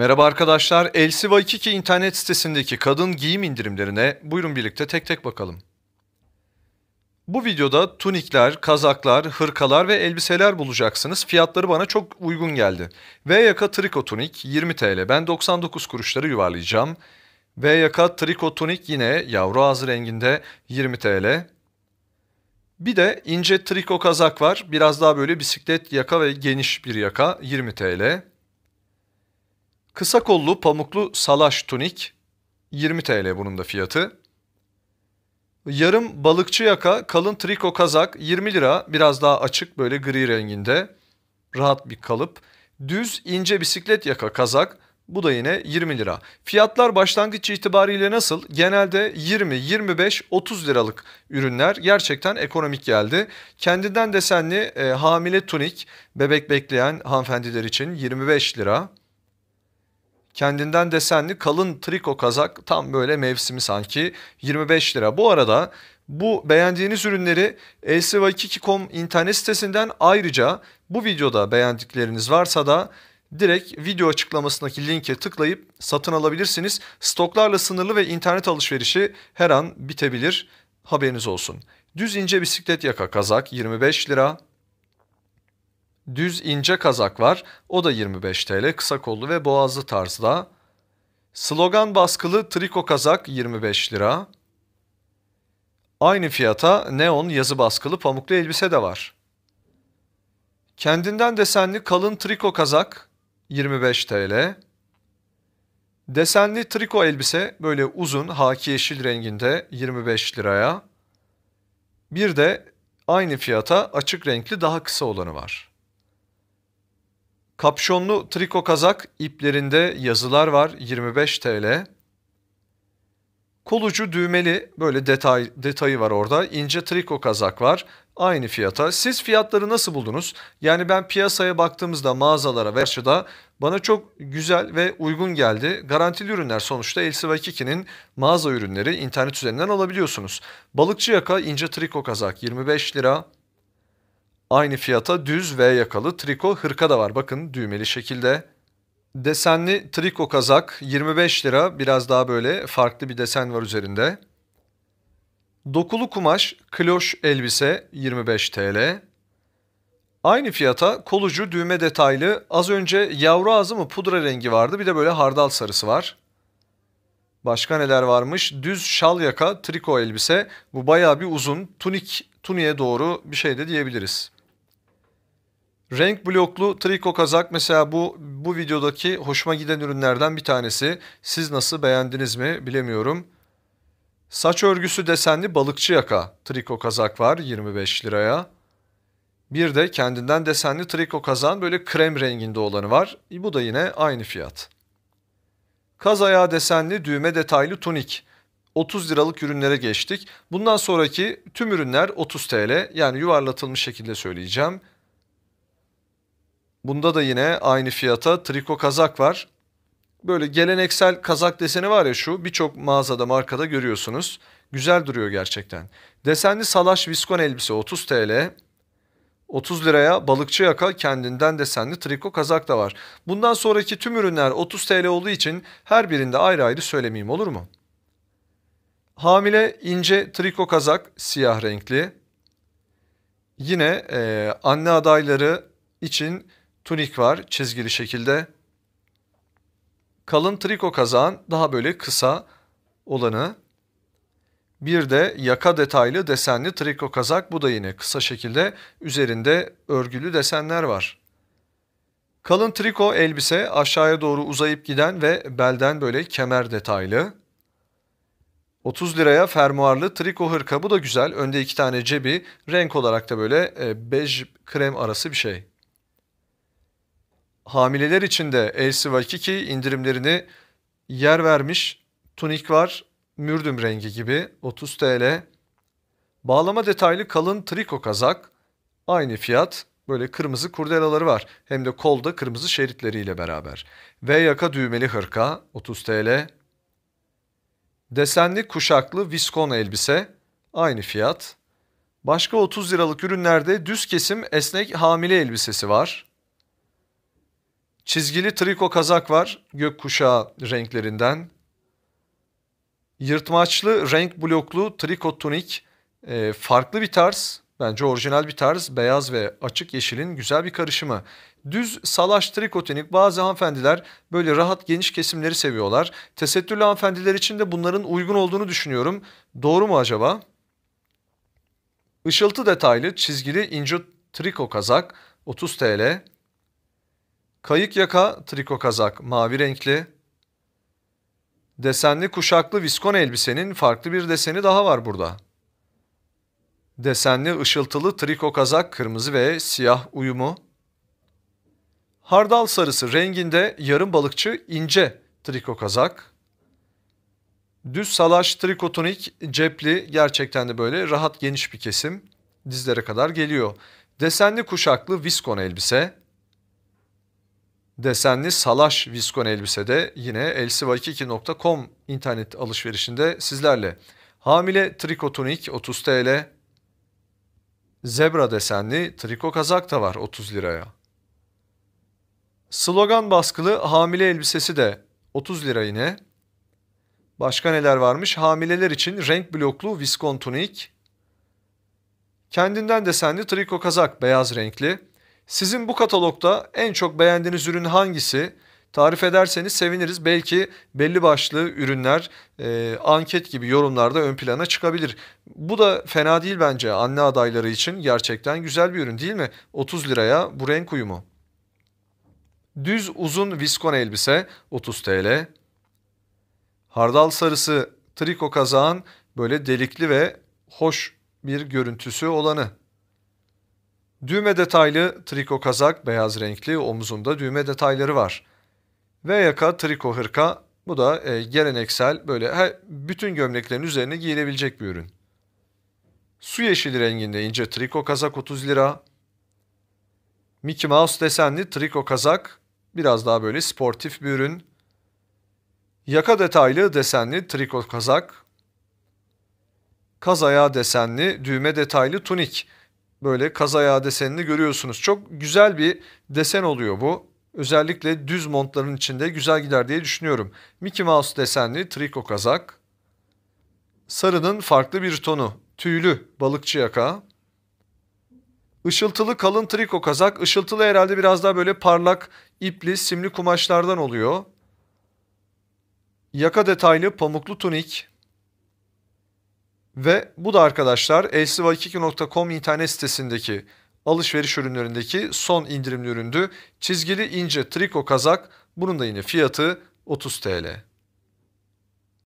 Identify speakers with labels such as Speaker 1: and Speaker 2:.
Speaker 1: Merhaba arkadaşlar. Elsiva 22 internet sitesindeki kadın giyim indirimlerine buyurun birlikte tek tek bakalım. Bu videoda tunikler, kazaklar, hırkalar ve elbiseler bulacaksınız. Fiyatları bana çok uygun geldi. V yaka triko tunik 20 TL. Ben 99 kuruşları yuvarlayacağım. V yaka triko tunik yine yavru ağzı renginde 20 TL. Bir de ince triko kazak var. Biraz daha böyle bisiklet yaka ve geniş bir yaka 20 TL. Kısa kollu pamuklu salaş tunik 20 TL bunun da fiyatı. Yarım balıkçı yaka kalın triko kazak 20 lira biraz daha açık böyle gri renginde rahat bir kalıp. Düz ince bisiklet yaka kazak bu da yine 20 lira. Fiyatlar başlangıç itibariyle nasıl? Genelde 20, 25, 30 liralık ürünler gerçekten ekonomik geldi. Kendinden desenli e, hamile tunik bebek bekleyen hanımefendiler için 25 lira. Kendinden desenli kalın triko kazak tam böyle mevsimi sanki 25 lira. Bu arada bu beğendiğiniz ürünleri elsiva22.com internet sitesinden ayrıca bu videoda beğendikleriniz varsa da direkt video açıklamasındaki linke tıklayıp satın alabilirsiniz. Stoklarla sınırlı ve internet alışverişi her an bitebilir. Haberiniz olsun. Düz ince bisiklet yaka kazak 25 lira. Düz ince kazak var. O da 25 TL. Kısa kollu ve boğazlı tarzda. Slogan baskılı triko kazak 25 lira. Aynı fiyata neon yazı baskılı pamuklu elbise de var. Kendinden desenli kalın triko kazak 25 TL. Desenli triko elbise böyle uzun haki yeşil renginde 25 liraya. Bir de aynı fiyata açık renkli daha kısa olanı var. Kapşonlu triko kazak iplerinde yazılar var 25 TL. Kolucu düğmeli böyle detay detayı var orada. İnce triko kazak var. Aynı fiyata. Siz fiyatları nasıl buldunuz? Yani ben piyasaya baktığımızda mağazalara ve çarşıda bana çok güzel ve uygun geldi. Garantili ürünler sonuçta El Sivakiki'nin mağaza ürünleri internet üzerinden alabiliyorsunuz. Balıkçı yaka ince triko kazak 25 lira. Aynı fiyata düz V yakalı triko hırka da var. Bakın düğmeli şekilde. Desenli triko kazak 25 lira. Biraz daha böyle farklı bir desen var üzerinde. Dokulu kumaş kloş elbise 25 TL. Aynı fiyata kolucu düğme detaylı az önce yavru ağzı mı pudra rengi vardı bir de böyle hardal sarısı var. Başka neler varmış? Düz şal yaka, triko elbise. Bu baya bir uzun. Tunik, tuniye doğru bir şey de diyebiliriz. Renk bloklu triko kazak mesela bu bu videodaki hoşuma giden ürünlerden bir tanesi. Siz nasıl beğendiniz mi bilemiyorum. Saç örgüsü desenli balıkçı yaka triko kazak var 25 liraya. Bir de kendinden desenli triko kazan böyle krem renginde olanı var. Bu da yine aynı fiyat. Kaz ayağı desenli düğme detaylı tunik 30 liralık ürünlere geçtik. Bundan sonraki tüm ürünler 30 TL yani yuvarlatılmış şekilde söyleyeceğim. Bunda da yine aynı fiyata triko kazak var. Böyle geleneksel kazak deseni var ya şu birçok mağazada markada görüyorsunuz. Güzel duruyor gerçekten. Desenli salaş viskon elbise 30 TL. 30 liraya balıkçı yaka kendinden desenli triko kazak da var. Bundan sonraki tüm ürünler 30 TL olduğu için her birinde ayrı ayrı söylemeyeyim olur mu? Hamile ince triko kazak siyah renkli. Yine e, anne adayları için tunik var çizgili şekilde. Kalın triko kazağın daha böyle kısa olanı. Bir de yaka detaylı desenli triko kazak bu da yine kısa şekilde üzerinde örgülü desenler var. Kalın triko elbise aşağıya doğru uzayıp giden ve belden böyle kemer detaylı. 30 liraya fermuarlı triko hırka bu da güzel. Önde iki tane cebi renk olarak da böyle e, bej krem arası bir şey hamileler için de Elsi Vakiki indirimlerini yer vermiş. Tunik var, mürdüm rengi gibi 30 TL. Bağlama detaylı kalın triko kazak aynı fiyat. Böyle kırmızı kurdelaları var. Hem de kolda kırmızı şeritleriyle beraber. V yaka düğmeli hırka 30 TL. Desenli kuşaklı viskon elbise aynı fiyat. Başka 30 liralık ürünlerde düz kesim esnek hamile elbisesi var. Çizgili triko kazak var gökkuşağı renklerinden. Yırtmaçlı renk bloklu triko tunik e, farklı bir tarz. Bence orijinal bir tarz. Beyaz ve açık yeşilin güzel bir karışımı. Düz salaş tunik bazı hanımefendiler böyle rahat geniş kesimleri seviyorlar. Tesettürlü hanımefendiler için de bunların uygun olduğunu düşünüyorum. Doğru mu acaba? Işıltı detaylı çizgili ince triko kazak 30 TL. Kayık yaka triko kazak mavi renkli. Desenli kuşaklı viskon elbisenin farklı bir deseni daha var burada. Desenli ışıltılı triko kazak kırmızı ve siyah uyumu. Hardal sarısı renginde yarım balıkçı ince triko kazak. Düz salaş trikotonik cepli gerçekten de böyle rahat geniş bir kesim dizlere kadar geliyor. Desenli kuşaklı viskon elbise desenli salaş viskon de yine elsiva22.com internet alışverişinde sizlerle. Hamile triko tunik 30 TL. Zebra desenli triko kazak da var 30 liraya. Slogan baskılı hamile elbisesi de 30 lira yine. Başka neler varmış? Hamileler için renk bloklu viskon tunik. Kendinden desenli triko kazak beyaz renkli. Sizin bu katalogda en çok beğendiğiniz ürün hangisi? Tarif ederseniz seviniriz. Belki belli başlı ürünler e, anket gibi yorumlarda ön plana çıkabilir. Bu da fena değil bence anne adayları için gerçekten güzel bir ürün değil mi? 30 liraya bu renk uyumu. Düz uzun viskon elbise 30 TL. Hardal sarısı triko kazağın böyle delikli ve hoş bir görüntüsü olanı Düğme detaylı triko kazak beyaz renkli omuzunda düğme detayları var. Ve yaka triko hırka bu da e, geleneksel böyle her, bütün gömleklerin üzerine giyilebilecek bir ürün. Su yeşili renginde ince triko kazak 30 lira. Mickey Mouse desenli triko kazak biraz daha böyle sportif bir ürün. Yaka detaylı desenli triko kazak. kazaya desenli düğme detaylı tunik böyle kazaya desenini görüyorsunuz. Çok güzel bir desen oluyor bu. Özellikle düz montların içinde güzel gider diye düşünüyorum. Mickey Mouse desenli triko kazak. Sarının farklı bir tonu. Tüylü balıkçı yaka. Işıltılı kalın triko kazak. Işıltılı herhalde biraz daha böyle parlak, ipli, simli kumaşlardan oluyor. Yaka detaylı pamuklu tunik. Ve bu da arkadaşlar elsiva22.com internet sitesindeki alışveriş ürünlerindeki son indirimli üründü. Çizgili ince triko kazak bunun da yine fiyatı 30 TL.